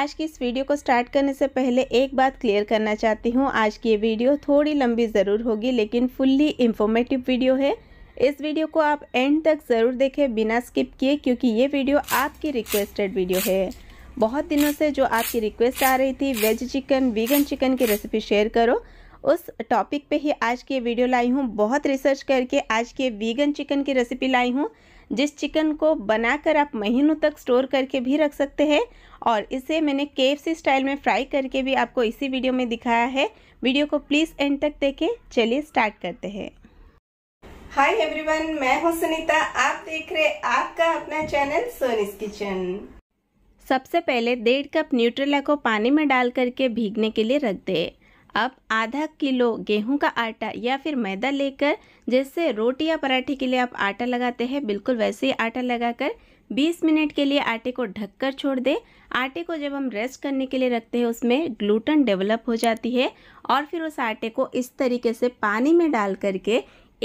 आज की इस वीडियो को स्टार्ट करने से पहले एक बात क्लियर करना चाहती हूँ आज की ये वीडियो थोड़ी लंबी ज़रूर होगी लेकिन फुल्ली इंफॉर्मेटिव वीडियो है इस वीडियो को आप एंड तक ज़रूर देखें बिना स्किप किए क्योंकि ये वीडियो आपकी रिक्वेस्टेड वीडियो है बहुत दिनों से जो आपकी रिक्वेस्ट आ रही थी वेज चिकन वीगन चिकन की रेसिपी शेयर करो उस टॉपिक पे ही आज की वीडियो लाई हूँ बहुत रिसर्च करके आज के वीगन चिकन की रेसिपी लाई हूँ जिस चिकन को बनाकर आप महीनों तक स्टोर करके भी रख सकते हैं और इसे मैंने के स्टाइल में फ्राई करके भी आपको इसी वीडियो में दिखाया है वीडियो को प्लीज़ एंड तक देखें चलिए स्टार्ट करते हैं हाय एवरीवन मैं हूं सुनीता आप देख रहे आपका अपना चैनल सोनिस किचन सबसे पहले डेढ़ कप न्यूट्रेला को पानी में डाल करके भीगने के लिए रख दें अब आधा किलो गेहूं का आटा या फिर मैदा लेकर जैसे रोटी या पराठे के लिए आप आटा लगाते हैं बिल्कुल वैसे ही आटा लगाकर 20 मिनट के लिए आटे को ढककर छोड़ दें आटे को जब हम रेस्ट करने के लिए रखते हैं उसमें ग्लूटन डेवलप हो जाती है और फिर उस आटे को इस तरीके से पानी में डाल करके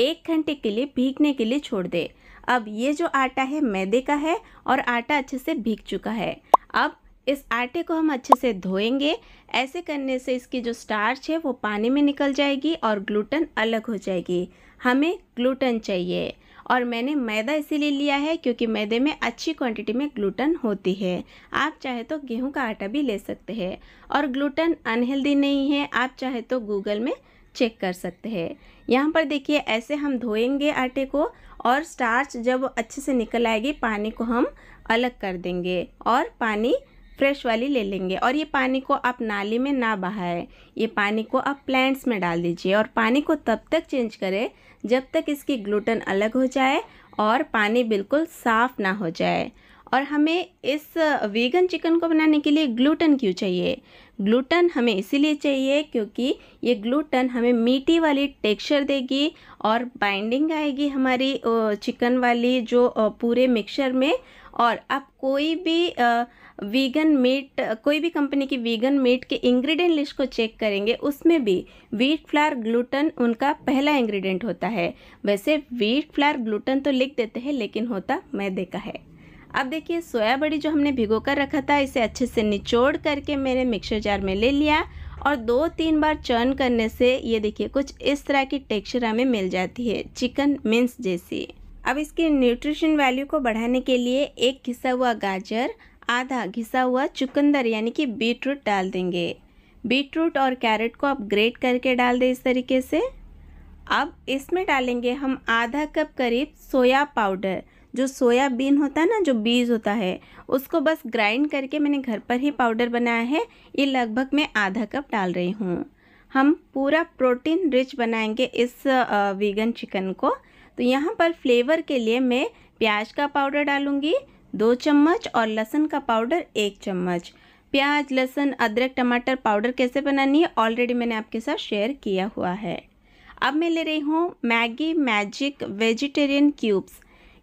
एक घंटे के लिए भीगने के लिए छोड़ दें अब ये जो आटा है मैदे का है और आटा अच्छे से भीग चुका है अब इस आटे को हम अच्छे से धोएंगे ऐसे करने से इसकी जो स्टार्च है वो पानी में निकल जाएगी और ग्लूटन अलग हो जाएगी हमें ग्लूटन चाहिए और मैंने मैदा इसीलिए लिया है क्योंकि मैदे में अच्छी क्वांटिटी में ग्लूटन होती है आप चाहे तो गेहूं का आटा भी ले सकते हैं और ग्लूटन अनहेल्दी नहीं है आप चाहे तो गूगल में चेक कर सकते हैं यहाँ पर देखिए ऐसे हम धोएंगे आटे को और स्टार्च जब अच्छे से निकल आएगी पानी को हम अलग कर देंगे और पानी फ्रेश वाली ले लेंगे और ये पानी को आप नाली में ना बहाएं ये पानी को आप प्लांट्स में डाल दीजिए और पानी को तब तक चेंज करें जब तक इसकी ग्लूटन अलग हो जाए और पानी बिल्कुल साफ़ ना हो जाए और हमें इस वीगन चिकन को बनाने के लिए ग्लूटन क्यों चाहिए ग्लूटन हमें इसीलिए चाहिए क्योंकि ये ग्लूटन हमें मीठी वाली टेक्सचर देगी और बाइंडिंग आएगी हमारी चिकन वाली जो पूरे मिक्सचर में और आप कोई भी वीगन मीट कोई भी कंपनी की वीगन मीट के इंग्रेडिएंट लिस्ट को चेक करेंगे उसमें भी वीट फ्लावर ग्लूटन उनका पहला इंग्रेडिएंट होता है वैसे वीट फ्लावर ग्लूटन तो लिख देते हैं लेकिन होता मैदे का है अब देखिए सोया बड़ी जो हमने भिगो कर रखा था इसे अच्छे से निचोड़ करके मैंने मिक्सर जार में ले लिया और दो तीन बार चर्न करने से ये देखिए कुछ इस तरह की टेक्सचर हमें मिल जाती है चिकन मिन्स जैसी अब इसकी न्यूट्रिशन वैल्यू को बढ़ाने के लिए एक घिसा हुआ गाजर आधा घिसा हुआ चुकंदर यानी कि बीटरूट डाल देंगे बीटरूट और कैरेट को आप ग्रेट करके डाल दें इस तरीके से अब इसमें डालेंगे हम आधा कप करीब सोया पाउडर जो सोयाबीन होता है ना जो बीज होता है उसको बस ग्राइंड करके मैंने घर पर ही पाउडर बनाया है ये लगभग मैं आधा कप डाल रही हूँ हम पूरा प्रोटीन रिच बनाएंगे इस वीगन चिकन को तो यहाँ पर फ्लेवर के लिए मैं प्याज का पाउडर डालूँगी दो चम्मच और लहसुन का पाउडर एक चम्मच प्याज लहसुन अदरक टमाटर पाउडर कैसे बनानी है ऑलरेडी मैंने आपके साथ शेयर किया हुआ है अब मैं ले रही हूँ मैगी मैजिक वेजिटेरियन क्यूब्स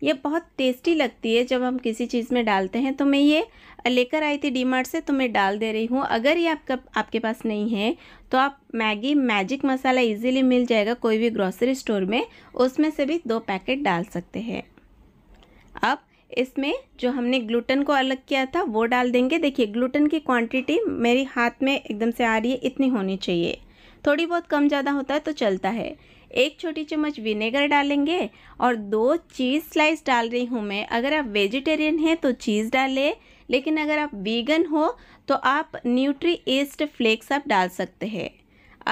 ये बहुत टेस्टी लगती है जब हम किसी चीज़ में डालते हैं तो मैं ये लेकर आई थी डीमार्ट से तो मैं डाल दे रही हूँ अगर ये आपका आपके पास नहीं है तो आप मैगी मैजिक मसाला इजीली मिल जाएगा कोई भी ग्रॉसरी स्टोर में उसमें से भी दो पैकेट डाल सकते हैं अब इसमें जो हमने ग्लूटन को अलग किया था वो डाल देंगे देखिए ग्लूटन की क्वांटिटी मेरी हाथ में एकदम से आ रही है इतनी होनी चाहिए थोड़ी बहुत कम ज़्यादा होता है तो चलता है एक छोटी चम्मच विनेगर डालेंगे और दो चीज़ स्लाइस डाल रही हूँ मैं अगर आप वेजिटेरियन हैं तो चीज़ डालें लेकिन अगर आप वीगन हो तो आप न्यूट्री ईस्ट फ्लेक्स आप डाल सकते हैं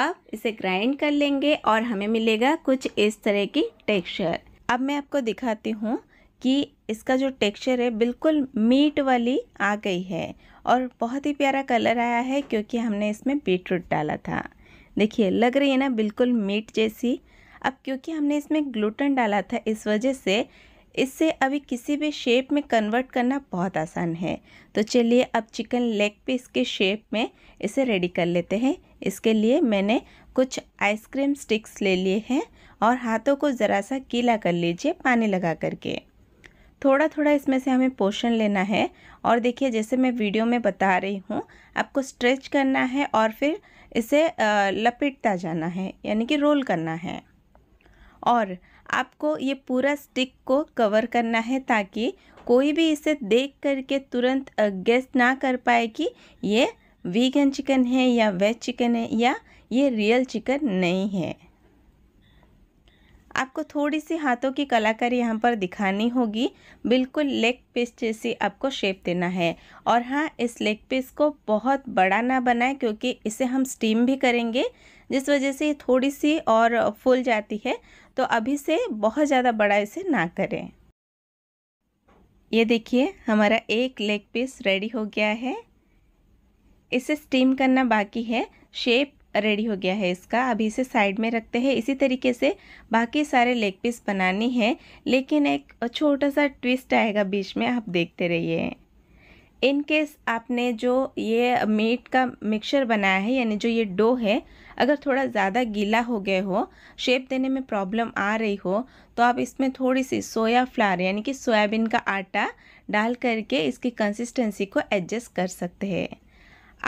अब इसे ग्राइंड कर लेंगे और हमें मिलेगा कुछ इस तरह की टेक्सचर अब मैं आपको दिखाती हूँ कि इसका जो टेक्सचर है बिल्कुल मीट वाली आ गई है और बहुत ही प्यारा कलर आया है क्योंकि हमने इसमें बीटरूट डाला था देखिए लग रही है ना बिल्कुल मीट जैसी अब क्योंकि हमने इसमें ग्लूटन डाला था इस वजह से इससे अभी किसी भी शेप में कन्वर्ट करना बहुत आसान है तो चलिए अब चिकन लेग पीस के शेप में इसे रेडी कर लेते हैं इसके लिए मैंने कुछ आइसक्रीम स्टिक्स ले लिए हैं और हाथों को ज़रा सा गीला कर लीजिए पानी लगा करके थोड़ा थोड़ा इसमें से हमें पोषण लेना है और देखिए जैसे मैं वीडियो में बता रही हूँ आपको स्ट्रेच करना है और फिर इसे लपेटता जाना है यानी कि रोल करना है और आपको ये पूरा स्टिक को कवर करना है ताकि कोई भी इसे देख करके तुरंत गेस ना कर पाए कि ये वीगन चिकन है या वेज चिकन है या ये रियल चिकन नहीं है आपको थोड़ी सी हाथों की कलाकारी यहाँ पर दिखानी होगी बिल्कुल लेग पीस जैसी आपको शेप देना है और हाँ इस लेग पीस को बहुत बड़ा ना बनाएं क्योंकि इसे हम स्टीम भी करेंगे जिस वजह से थोड़ी सी और फूल जाती है तो अभी से बहुत ज़्यादा बड़ा इसे ना करें ये देखिए हमारा एक लेग पीस रेडी हो गया है इसे स्टीम करना बाकी है शेप रेडी हो गया है इसका अभी इसे साइड में रखते हैं इसी तरीके से बाकी सारे लेग पीस बनाने हैं लेकिन एक छोटा सा ट्विस्ट आएगा बीच में आप देखते रहिए इन केस आपने जो ये मीट का मिक्सचर बनाया है यानी जो ये डो है अगर थोड़ा ज़्यादा गीला हो गया हो शेप देने में प्रॉब्लम आ रही हो तो आप इसमें थोड़ी सी सोया फ्लावर यानी कि सोयाबीन का आटा डाल करके इसकी कंसिस्टेंसी को एडजस्ट कर सकते हैं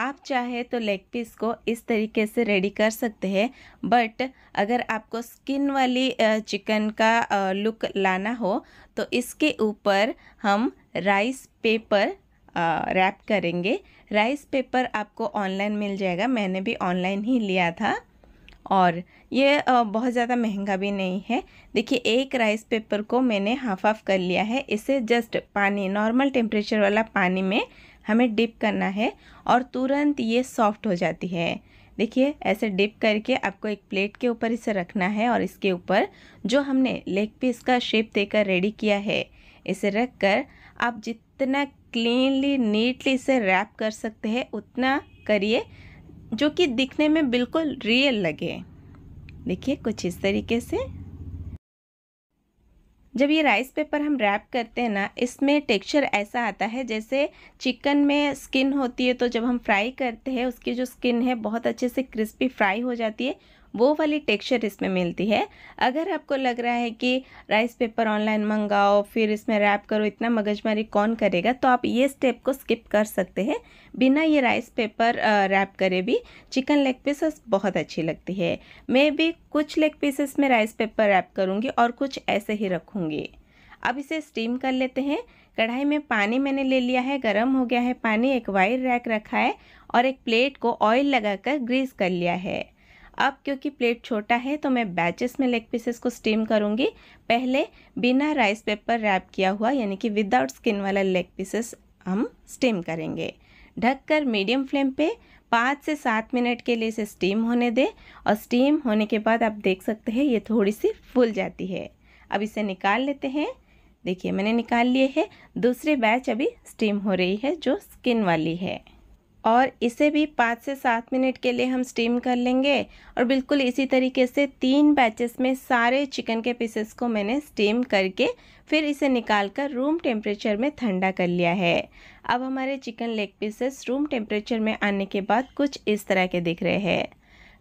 आप चाहे तो लेग पीस को इस तरीके से रेडी कर सकते हैं बट अगर आपको स्किन वाली चिकन का लुक लाना हो तो इसके ऊपर हम राइस पेपर रैप करेंगे राइस पेपर आपको ऑनलाइन मिल जाएगा मैंने भी ऑनलाइन ही लिया था और ये बहुत ज़्यादा महंगा भी नहीं है देखिए एक राइस पेपर को मैंने हाफ हाफ कर लिया है इसे जस्ट पानी नॉर्मल टेम्परेचर वाला पानी में हमें डिप करना है और तुरंत ये सॉफ्ट हो जाती है देखिए ऐसे डिप करके आपको एक प्लेट के ऊपर इसे रखना है और इसके ऊपर जो हमने लेग पीस का शेप देकर रेडी किया है इसे रख कर आप जितना क्लीनली नीटली इसे रैप कर सकते हैं उतना करिए जो कि दिखने में बिल्कुल रियल लगे देखिए कुछ इस तरीके से जब ये राइस पेपर हम रैप करते हैं ना इसमें टेक्सचर ऐसा आता है जैसे चिकन में स्किन होती है तो जब हम फ्राई करते हैं उसकी जो स्किन है बहुत अच्छे से क्रिस्पी फ्राई हो जाती है वो वाली टेक्सचर इसमें मिलती है अगर आपको लग रहा है कि राइस पेपर ऑनलाइन मंगाओ फिर इसमें रैप करो इतना मगजमारी कौन करेगा तो आप ये स्टेप को स्किप कर सकते हैं बिना ये राइस पेपर रैप करे भी चिकन लेग पीसेस बहुत अच्छी लगती है मैं भी कुछ लेग पीसेस में राइस पेपर रैप करूँगी और कुछ ऐसे ही रखूँगी अब इसे स्टीम कर लेते हैं कढ़ाई में पानी मैंने ले लिया है गर्म हो गया है पानी एक वायर रैक रखा है और एक प्लेट को ऑयल लगाकर ग्रीस कर लिया है अब क्योंकि प्लेट छोटा है तो मैं बैचेस में लेग पीसेस को स्टीम करूँगी पहले बिना राइस पेपर रैप किया हुआ यानी कि विदाउट स्किन वाला लेग पीसेस हम स्टीम करेंगे ढककर मीडियम फ्लेम पे पाँच से सात मिनट के लिए इसे स्टीम होने दें और स्टीम होने के बाद आप देख सकते हैं ये थोड़ी सी फूल जाती है अब इसे निकाल लेते हैं देखिए मैंने निकाल लिए है दूसरी बैच अभी स्टीम हो रही है जो स्किन वाली है और इसे भी पाँच से सात मिनट के लिए हम स्टीम कर लेंगे और बिल्कुल इसी तरीके से तीन बैचेस में सारे चिकन के पीसेस को मैंने स्टीम करके फिर इसे निकाल कर रूम टेम्परेचर में ठंडा कर लिया है अब हमारे chicken leg pieces room temperature में आने के बाद कुछ इस तरह के दिख रहे हैं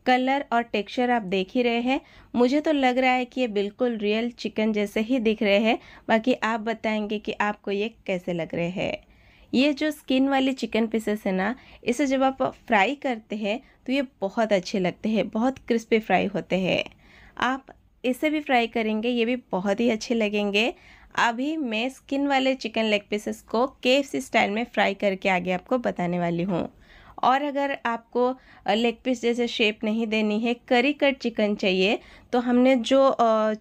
कलर और टेक्सचर आप देख ही रहे हैं मुझे तो लग रहा है कि ये बिल्कुल रियल चिकन जैसे ही दिख रहे हैं बाकी आप बताएंगे कि आपको ये कैसे लग रहे हैं ये जो स्किन वाले चिकन पीसेस है ना इसे जब आप फ्राई करते हैं तो ये बहुत अच्छे लगते हैं बहुत क्रिस्पी फ्राई होते हैं आप इसे भी फ्राई करेंगे ये भी बहुत ही अच्छे लगेंगे अभी मैं स्किन वाले चिकन लेग पीसेस को के स्टाइल में फ्राई करके आगे आपको बताने वाली हूँ और अगर आपको लेग पीस जैसे शेप नहीं देनी है करी कट चिकन चाहिए तो हमने जो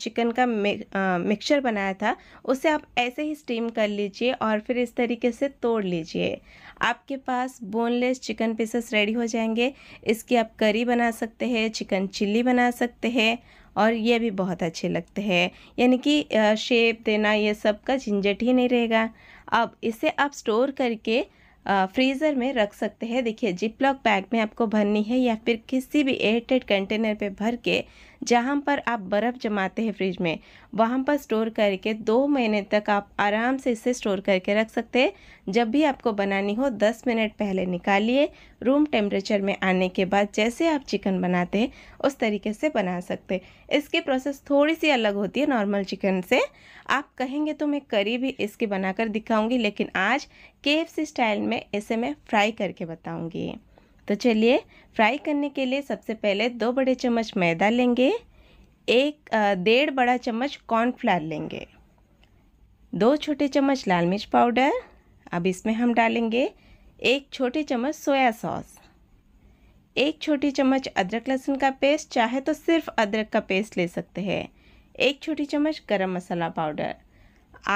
चिकन का मिक्सचर बनाया था उसे आप ऐसे ही स्टीम कर लीजिए और फिर इस तरीके से तोड़ लीजिए आपके पास बोनलेस चिकन पीसेस रेडी हो जाएंगे इसकी आप करी बना सकते हैं चिकन चिल्ली बना सकते हैं और ये भी बहुत अच्छे लगते हैं यानी कि शेप देना ये सब का झंझट ही नहीं रहेगा अब इसे आप स्टोर करके फ्रीज़र में रख सकते हैं देखिए जिप लॉक बैग में आपको भरनी है या फिर किसी भी एयरटेड कंटेनर पे भर के जहाँ पर आप बर्फ़ जमाते हैं फ्रिज में वहाँ पर स्टोर करके दो महीने तक आप आराम से इसे स्टोर करके रख सकते हैं जब भी आपको बनानी हो दस मिनट पहले निकालिए रूम टेम्परेचर में आने के बाद जैसे आप चिकन बनाते हैं उस तरीके से बना सकते हैं इसकी प्रोसेस थोड़ी सी अलग होती है नॉर्मल चिकन से आप कहेंगे तो मैं करी भी इसके बनाकर दिखाऊंगी लेकिन आज के स्टाइल में इसे मैं फ्राई करके बताऊंगी तो चलिए फ्राई करने के लिए सबसे पहले दो बड़े चम्मच मैदा लेंगे एक डेढ़ बड़ा चम्मच कॉर्नफ्लावर लेंगे दो छोटे चम्मच लाल मिर्च पाउडर अब इसमें हम डालेंगे एक छोटे चम्मच सोया सॉस एक छोटी चम्मच अदरक लहसुन का पेस्ट चाहे तो सिर्फ अदरक का पेस्ट ले सकते हैं एक छोटी चम्मच गरम मसाला पाउडर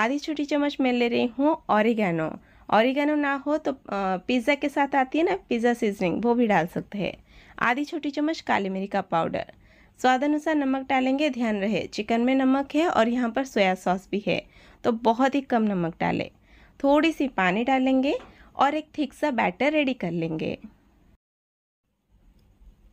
आधी छोटी चम्मच मैं ले रही हूँ औरिगैनो ऑरिगेनो ना हो तो पिज़्ज़ा के साथ आती है ना पिज़्ज़ा सीजनिंग वो भी डाल सकते हैं आधी छोटी चम्मच काली मिरी का पाउडर स्वाद अनुसार नमक डालेंगे ध्यान रहे चिकन में नमक है और यहाँ पर सोया सॉस भी है तो बहुत ही कम नमक डालें थोड़ी सी पानी डालेंगे और एक थिक सा बैटर रेडी कर लेंगे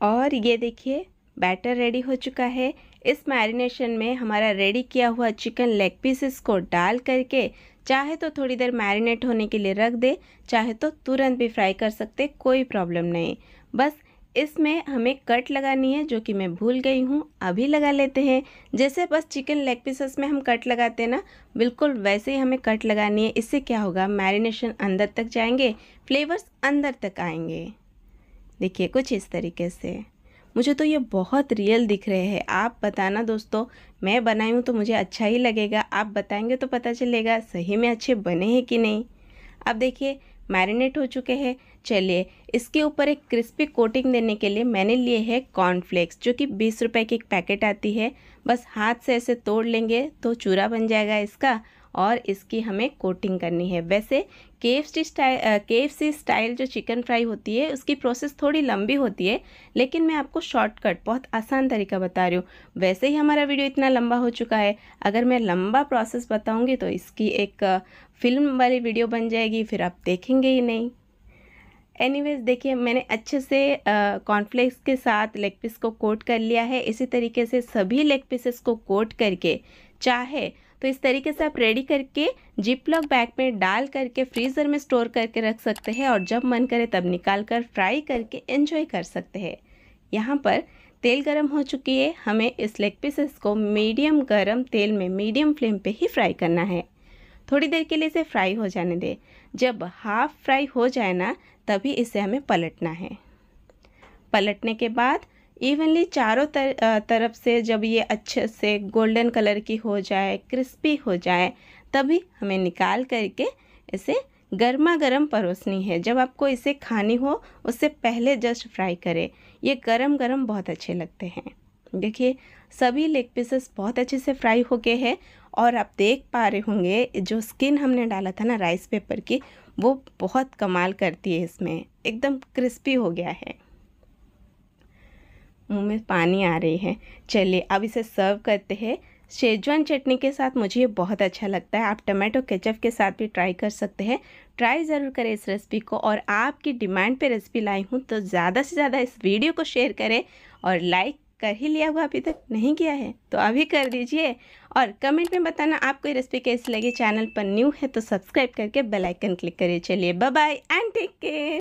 और ये देखिए बैटर रेडी हो चुका है इस मैरिनेशन में हमारा रेडी किया हुआ चिकन लेग पीसेस को डाल करके चाहे तो थोड़ी देर मैरिनेट होने के लिए रख दे चाहे तो तुरंत भी फ्राई कर सकते कोई प्रॉब्लम नहीं बस इसमें हमें कट लगानी है जो कि मैं भूल गई हूँ अभी लगा लेते हैं जैसे बस चिकन लेग पीसेस में हम कट लगाते हैं ना बिल्कुल वैसे ही हमें कट लगानी है इससे क्या होगा मैरिनेशन अंदर तक जाएंगे फ्लेवर्स अंदर तक आएंगे देखिए कुछ इस तरीके से मुझे तो ये बहुत रियल दिख रहे हैं आप बताना दोस्तों मैं बनाई हूँ तो मुझे अच्छा ही लगेगा आप बताएंगे तो पता चलेगा सही में अच्छे बने हैं कि नहीं अब देखिए मैरिनेट हो चुके हैं चलिए इसके ऊपर एक क्रिस्पी कोटिंग देने के लिए मैंने लिए है कॉर्नफ्लेक्स जो कि बीस रुपये की एक पैकेट आती है बस हाथ से ऐसे तोड़ लेंगे तो चूरा बन जाएगा इसका और इसकी हमें कोटिंग करनी है वैसे KFC style KFC style जो चिकन फ्राई होती है उसकी प्रोसेस थोड़ी लंबी होती है लेकिन मैं आपको शॉर्टकट बहुत आसान तरीका बता रही हूँ वैसे ही हमारा वीडियो इतना लंबा हो चुका है अगर मैं लंबा प्रोसेस बताऊँगी तो इसकी एक फिल्म वाली वीडियो बन जाएगी फिर आप देखेंगे ही नहीं एनीवेज देखिए मैंने अच्छे से कॉर्नफ्लेक्स के साथ लेग पीस को कोट कर लिया है इसी तरीके से सभी लेग पीसेस को कोट करके चाहे तो इस तरीके से आप रेडी करके जिप लॉक बैग में डाल करके फ्रीज़र में स्टोर करके रख सकते हैं और जब मन करे तब निकाल कर फ्राई करके एंजॉय कर सकते हैं यहाँ पर तेल गरम हो चुकी है हमें इस लेग पीसेस को मीडियम गरम तेल में मीडियम फ्लेम पे ही फ्राई करना है थोड़ी देर के लिए इसे फ्राई हो जाने दें जब हाफ फ्राई हो जाए ना तभी इसे हमें पलटना है पलटने के बाद इवनली चारों तर, तरफ से जब ये अच्छे से गोल्डन कलर की हो जाए क्रिस्पी हो जाए तभी हमें निकाल करके इसे गर्मा गर्म परोसनी है जब आपको इसे खानी हो उससे पहले जस्ट फ्राई करें ये गरम गरम बहुत अच्छे लगते हैं देखिए सभी लेग पीसेस बहुत अच्छे से फ्राई हो गए हैं और आप देख पा रहे होंगे जो स्किन हमने डाला था ना राइस पेपर की वो बहुत कमाल करती है इसमें एकदम क्रिस्पी हो गया है मुंह में पानी आ रही है चलिए अब इसे सर्व करते हैं शेजवान चटनी के साथ मुझे ये बहुत अच्छा लगता है आप टमाटो केचप के साथ भी ट्राई कर सकते हैं ट्राई ज़रूर करें इस रेसिपी को और आपकी डिमांड पे रेसिपी लाई हूँ तो ज़्यादा से ज़्यादा इस वीडियो को शेयर करें और लाइक कर ही लिया हुआ अभी तक नहीं किया है तो अभी कर दीजिए और कमेंट में बताना आपको ये रेसिपी कैसी लगी चैनल पर न्यू है तो सब्सक्राइब करके बेलाइकन क्लिक करिए चलिए बाय एंड टेक केयर